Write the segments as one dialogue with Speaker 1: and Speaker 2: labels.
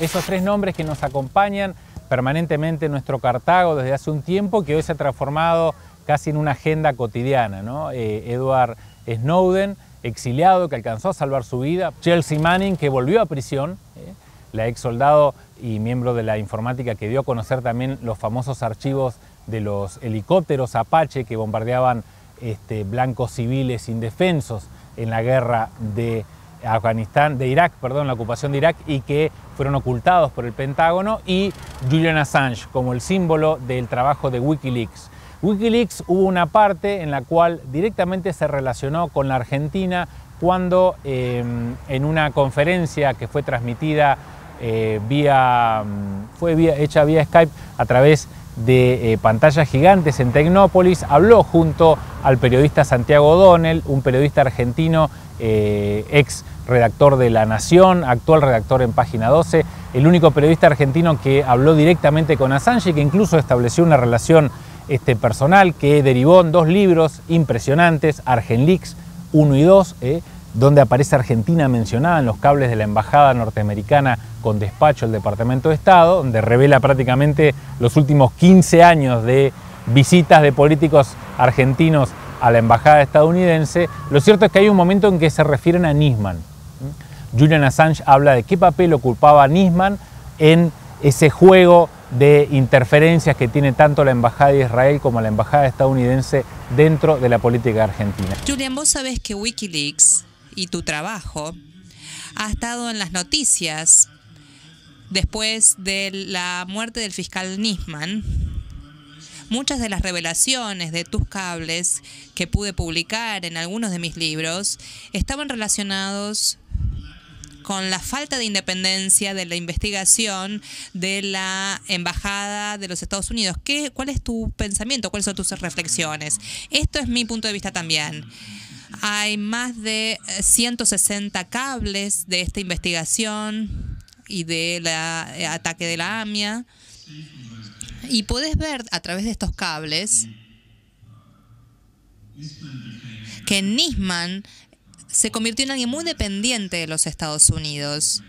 Speaker 1: Esos tres nombres que nos acompañan permanentemente en nuestro Cartago desde hace un tiempo, que hoy se ha transformado casi en una agenda cotidiana. ¿no? Eh, Edward Snowden, exiliado, que alcanzó a salvar su vida. Chelsea Manning, que volvió a prisión. ¿eh? La ex soldado y miembro de la informática que dio a conocer también los famosos archivos de los helicópteros Apache que bombardeaban este, blancos civiles indefensos en la guerra de Afganistán, de Irak, perdón, la ocupación de Irak y que fueron ocultados por el Pentágono y Julian Assange como el símbolo del trabajo de Wikileaks. Wikileaks hubo una parte en la cual directamente se relacionó con la Argentina cuando em, en una conferencia que fue transmitida eh, vía, em, fue hecha vía Skype a través de eh, pantallas gigantes en Tecnópolis, habló junto al periodista Santiago O'Donnell, un periodista argentino eh, ex redactor de La Nación, actual redactor en Página 12, el único periodista argentino que habló directamente con Assange y que incluso estableció una relación este, personal que derivó en dos libros impresionantes, Argenlix 1 y 2, eh, donde aparece Argentina mencionada en los cables de la Embajada norteamericana con despacho el Departamento de Estado, donde revela prácticamente los últimos 15 años de visitas de políticos argentinos a la embajada estadounidense, lo cierto es que hay un momento en que se refieren a Nisman, ¿Mm? Julian Assange habla de qué papel ocupaba Nisman en ese juego de interferencias que tiene tanto la Embajada de Israel como la Embajada estadounidense dentro de la política argentina.
Speaker 2: Julian, vos sabés que Wikileaks y tu trabajo ha estado en las noticias después de la muerte del fiscal Nisman. Muchas de las revelaciones de tus cables que pude publicar en algunos de mis libros estaban relacionados con la falta de independencia de la investigación de la Embajada de los Estados Unidos. ¿Qué, ¿Cuál es tu pensamiento? ¿Cuáles son tus reflexiones? Esto es mi punto de vista también. Hay más de 160 eh, cables de esta investigación y del eh, ataque de la AMIA. Y puedes ver a través de estos cables que Nisman se convirtió en alguien muy dependiente de los Estados Unidos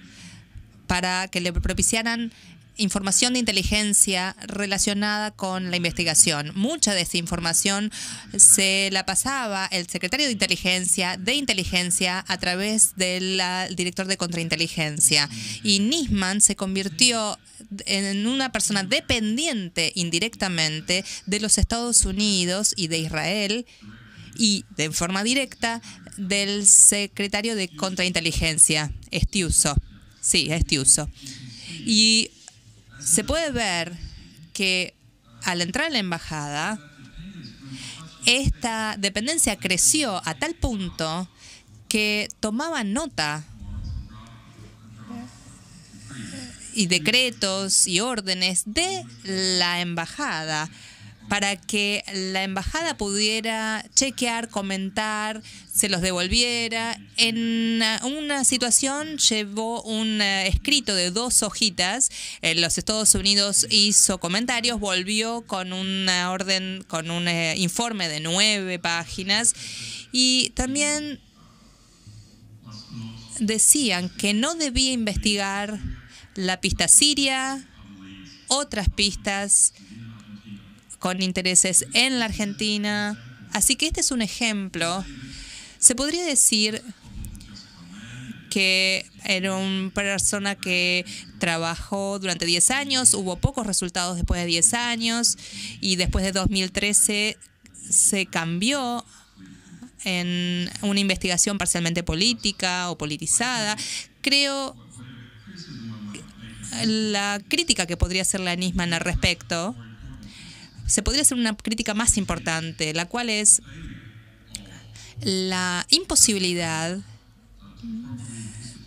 Speaker 2: para que le propiciaran información de inteligencia relacionada con la investigación. Mucha de esta información se la pasaba el secretario de inteligencia de inteligencia a través del director de contrainteligencia. Y Nisman se convirtió en una persona dependiente indirectamente de los Estados Unidos y de Israel y de forma directa del secretario de Contrainteligencia, Estiuso. Sí, Estiuso. Y se puede ver que al entrar a la embajada, esta dependencia creció a tal punto que tomaba nota y decretos y órdenes de la embajada para que la embajada pudiera chequear, comentar, se los devolviera. En uh, una situación llevó un uh, escrito de dos hojitas, en eh, los Estados Unidos hizo comentarios, volvió con una orden, con un eh, informe de nueve páginas y también decían que no debía investigar la pista siria, otras pistas con intereses en la Argentina. Así que este es un ejemplo. Se podría decir que era una persona que trabajó durante 10 años, hubo pocos resultados después de 10 años y después de 2013 se cambió en una investigación parcialmente política o politizada. Creo la crítica que podría hacer la Nisman al respecto se podría hacer una crítica más importante, la cual es la imposibilidad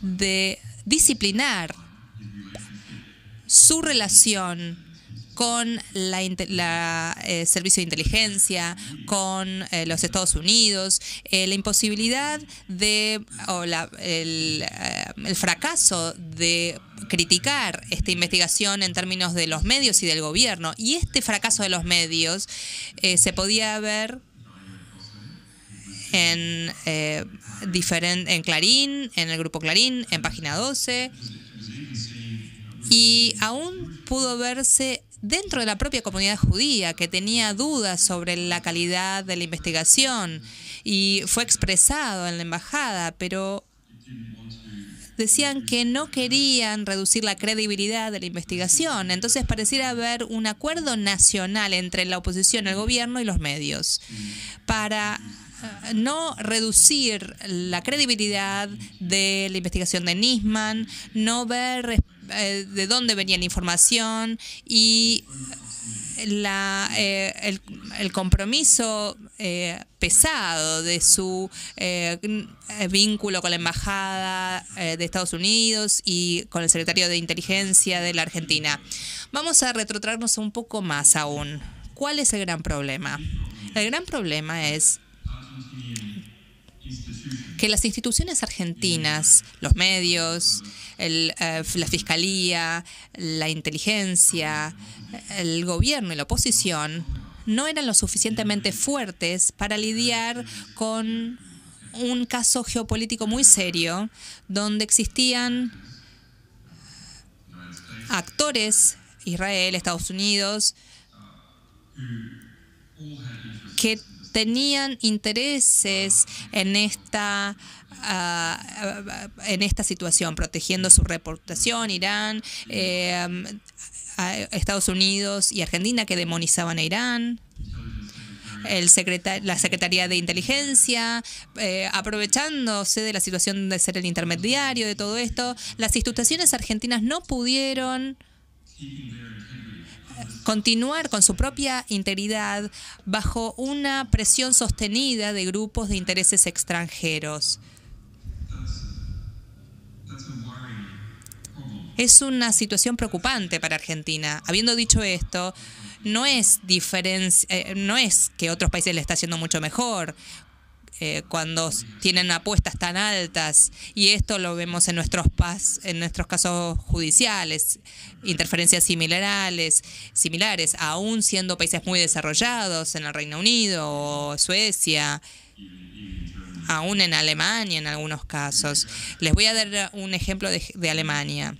Speaker 2: de disciplinar su relación con la, eh, servicio de inteligencia, con eh, los Estados Unidos, eh, la imposibilidad de o el fracaso de criticar esta investigación en términos de los medios y del gobierno. Y este fracaso de los medios eh, se podía ver en, eh, diferente, en Clarín, en el grupo Clarín, en Página 12, y aún pudo verse dentro de la propia comunidad judía que tenía dudas sobre la calidad de la investigación y fue expresado en la embajada, pero decían que no querían reducir la credibilidad de la investigación. Entonces pareciera haber un acuerdo nacional entre la oposición, el gobierno y los medios para eh, no reducir la credibilidad de la investigación de Nisman, no ver eh, de dónde venía la información y la, eh, el, el, compromiso eh, pesado de su eh, vínculo con la embajada eh, de Estados Unidos y con el secretario de inteligencia de la Argentina. Vamos a retrotraernos un poco más aún. ¿Cuál es el gran problema? El gran problema es que las instituciones argentinas, los medios, la fiscalía, la inteligencia, el gobierno y la oposición no eran lo suficientemente fuertes para lidiar con un caso geopolítico muy serio, donde existían actores, Israel, Estados Unidos, que tenían intereses en esta ah, ah, en esta situación, protegiendo su reputación, Irán, eh, Estados Unidos y Argentina que demonizaban a Irán. El la Secretaría de Inteligencia, eh, aprovechándose de la situación de ser el intermediario de todo esto, las instituciones argentinas no pudieron continuar con su propia integridad bajo una presión sostenida de grupos de intereses extranjeros. Es una situación preocupante para Argentina. Habiendo dicho esto, no es, diferencia, eh, no es que otros países le está haciendo mucho mejor. Eh, cuando tienen apuestas tan altas y esto lo vemos en nuestros pas, en nuestros casos judiciales, interferencias similares, similares, aún siendo países muy desarrollados en el Reino Unido Suecia, aún en Alemania en algunos casos. Les voy a dar un ejemplo de Alemania.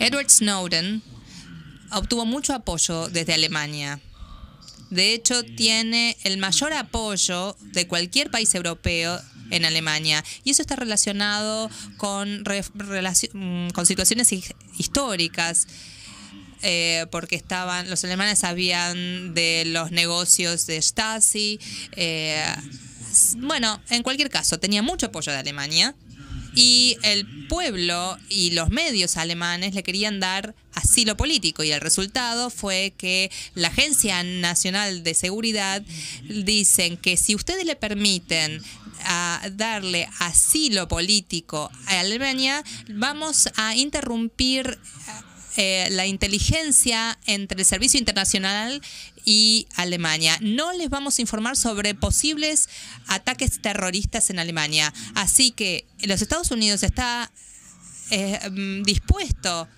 Speaker 2: Edward Snowden obtuvo mucho apoyo desde Alemania de hecho, tiene el mayor apoyo de cualquier país europeo en Alemania. Y eso está relacionado con, mm, situaciones históricas. Eh, porque estaban los alemanes sabían de los negocios de Stasi. Eh, bueno, en cualquier caso, tenía mucho apoyo de Alemania y el pueblo y los medios alemanes le querían dar asilo político y el resultado fue que la Agencia Nacional de Seguridad dicen que si ustedes le permiten a ah, darle asilo político a Alemania, vamos a interrumpir eh, la inteligencia entre el Servicio Internacional y Alemania. No les vamos a informar sobre posibles ataques terroristas en Alemania. Así que los Estados Unidos está dispuestos eh, mm, dispuesto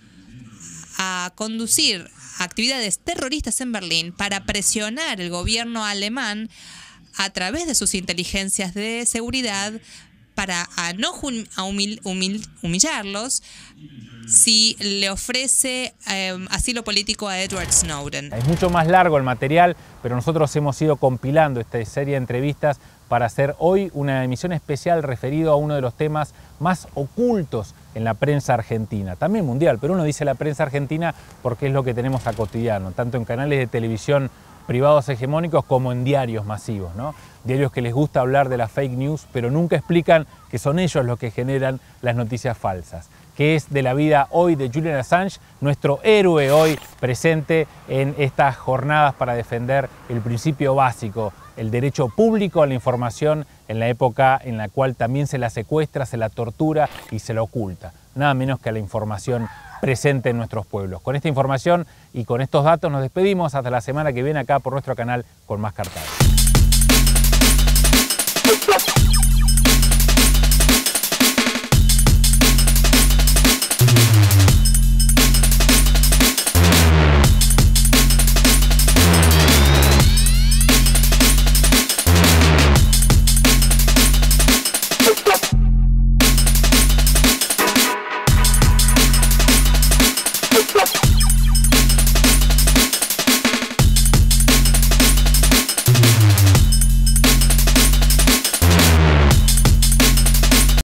Speaker 2: a conducir actividades terroristas en Berlín para presionar el gobierno alemán a través de sus inteligencias de seguridad para no humillarlos si le ofrece em, asilo político a Edward Snowden. Es
Speaker 1: mucho más largo el material, pero nosotros hemos ido compilando esta serie de entrevistas para hacer hoy una emisión especial referido a uno de los temas más ocultos en la prensa argentina, también mundial, pero uno dice la prensa argentina porque es lo que tenemos a cotidiano, tanto en canales de televisión privados hegemónicos como en diarios masivos, diarios que les gusta hablar de las fake news, pero nunca explican que son ellos los que generan las noticias falsas, que es de la vida hoy de Julian Assange, nuestro héroe hoy presente en estas jornadas para defender el principio básico, el derecho público a la información en la época en la cual también se la secuestra, se la tortura y se la oculta nada menos que a la información presente en nuestros pueblos. Con esta información y con estos datos nos despedimos hasta la semana que viene acá por nuestro canal con más cartas.